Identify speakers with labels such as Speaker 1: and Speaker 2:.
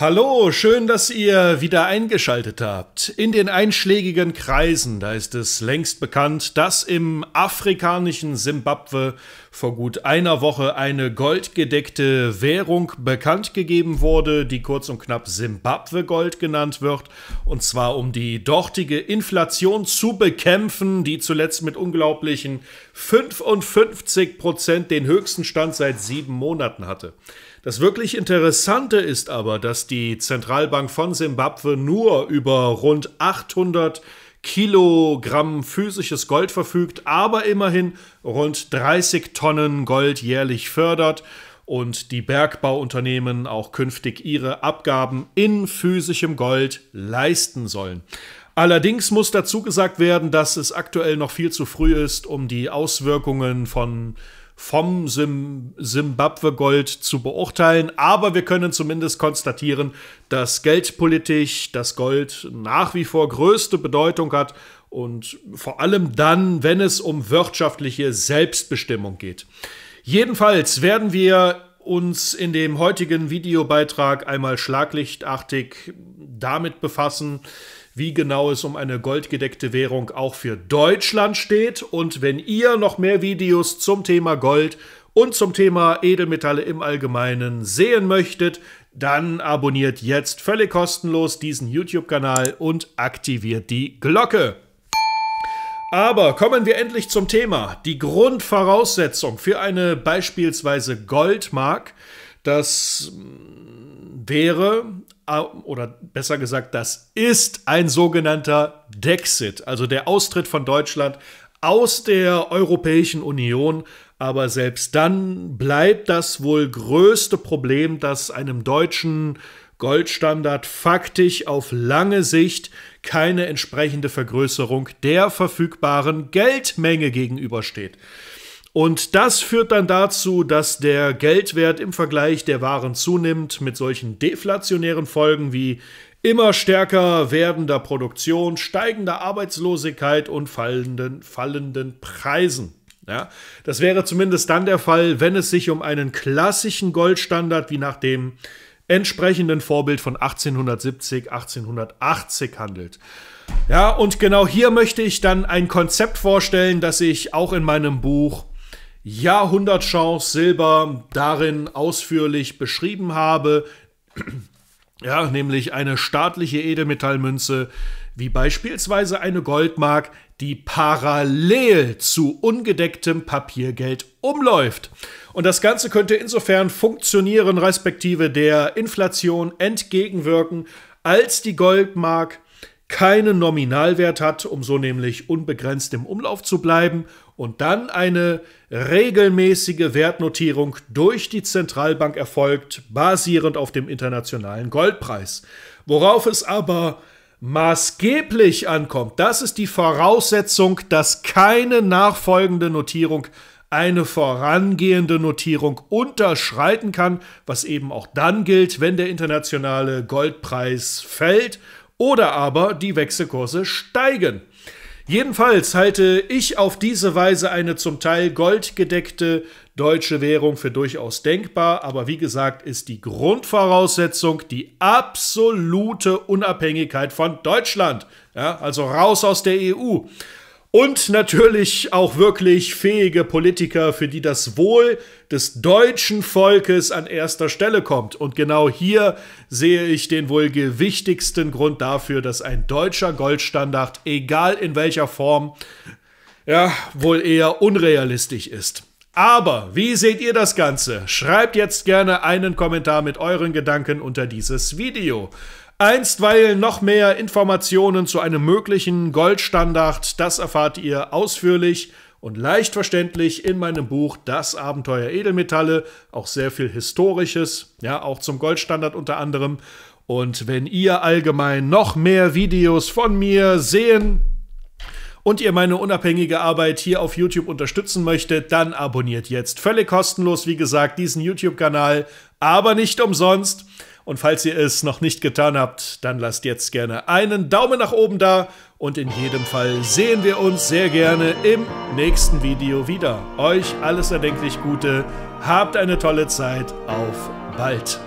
Speaker 1: Hallo, schön, dass ihr wieder eingeschaltet habt. In den einschlägigen Kreisen, da ist es längst bekannt, dass im afrikanischen Simbabwe vor gut einer Woche eine goldgedeckte Währung bekannt gegeben wurde, die kurz und knapp Simbabwe-Gold genannt wird, und zwar um die dortige Inflation zu bekämpfen, die zuletzt mit unglaublichen 55 Prozent den höchsten Stand seit sieben Monaten hatte. Das wirklich Interessante ist aber, dass die Zentralbank von Simbabwe nur über rund 800 Kilogramm physisches Gold verfügt, aber immerhin rund 30 Tonnen Gold jährlich fördert und die Bergbauunternehmen auch künftig ihre Abgaben in physischem Gold leisten sollen. Allerdings muss dazu gesagt werden, dass es aktuell noch viel zu früh ist, um die Auswirkungen von vom Simbabwe-Gold zu beurteilen, aber wir können zumindest konstatieren, dass geldpolitisch das Gold nach wie vor größte Bedeutung hat und vor allem dann, wenn es um wirtschaftliche Selbstbestimmung geht. Jedenfalls werden wir uns in dem heutigen Videobeitrag einmal schlaglichtartig damit befassen, wie genau es um eine goldgedeckte Währung auch für Deutschland steht. Und wenn ihr noch mehr Videos zum Thema Gold und zum Thema Edelmetalle im Allgemeinen sehen möchtet, dann abonniert jetzt völlig kostenlos diesen YouTube-Kanal und aktiviert die Glocke. Aber kommen wir endlich zum Thema. Die Grundvoraussetzung für eine beispielsweise Goldmark, das hm, wäre oder besser gesagt, das ist ein sogenannter Dexit, also der Austritt von Deutschland aus der Europäischen Union. Aber selbst dann bleibt das wohl größte Problem, das einem deutschen Goldstandard faktisch auf lange Sicht keine entsprechende Vergrößerung der verfügbaren Geldmenge gegenübersteht. Und das führt dann dazu, dass der Geldwert im Vergleich der Waren zunimmt mit solchen deflationären Folgen wie immer stärker werdender Produktion, steigender Arbeitslosigkeit und fallenden, fallenden Preisen. Ja, das wäre zumindest dann der Fall, wenn es sich um einen klassischen Goldstandard wie nach dem entsprechenden Vorbild von 1870, 1880 handelt. Ja, und genau hier möchte ich dann ein Konzept vorstellen, das ich auch in meinem Buch Jahrhundertchance Silber darin ausführlich beschrieben habe. Ja, nämlich eine staatliche Edelmetallmünze, wie beispielsweise eine Goldmark, die parallel zu ungedecktem Papiergeld umläuft. Und das Ganze könnte insofern funktionieren, respektive der Inflation entgegenwirken, als die Goldmark keinen Nominalwert hat, um so nämlich unbegrenzt im Umlauf zu bleiben und dann eine regelmäßige Wertnotierung durch die Zentralbank erfolgt, basierend auf dem internationalen Goldpreis. Worauf es aber maßgeblich ankommt, das ist die Voraussetzung, dass keine nachfolgende Notierung eine vorangehende Notierung unterschreiten kann, was eben auch dann gilt, wenn der internationale Goldpreis fällt oder aber die Wechselkurse steigen. Jedenfalls halte ich auf diese Weise eine zum Teil goldgedeckte deutsche Währung für durchaus denkbar, aber wie gesagt ist die Grundvoraussetzung die absolute Unabhängigkeit von Deutschland. Ja, also raus aus der EU. Und natürlich auch wirklich fähige Politiker, für die das Wohl des deutschen Volkes an erster Stelle kommt. Und genau hier sehe ich den wohl gewichtigsten Grund dafür, dass ein deutscher Goldstandard, egal in welcher Form, ja, wohl eher unrealistisch ist. Aber wie seht ihr das Ganze? Schreibt jetzt gerne einen Kommentar mit euren Gedanken unter dieses Video. Einstweilen noch mehr Informationen zu einem möglichen Goldstandard, das erfahrt ihr ausführlich und leicht verständlich in meinem Buch Das Abenteuer Edelmetalle, auch sehr viel Historisches, ja, auch zum Goldstandard unter anderem. Und wenn ihr allgemein noch mehr Videos von mir sehen und ihr meine unabhängige Arbeit hier auf YouTube unterstützen möchtet, dann abonniert jetzt völlig kostenlos, wie gesagt, diesen YouTube-Kanal, aber nicht umsonst. Und falls ihr es noch nicht getan habt, dann lasst jetzt gerne einen Daumen nach oben da. Und in jedem Fall sehen wir uns sehr gerne im nächsten Video wieder. Euch alles erdenklich Gute. Habt eine tolle Zeit. Auf bald.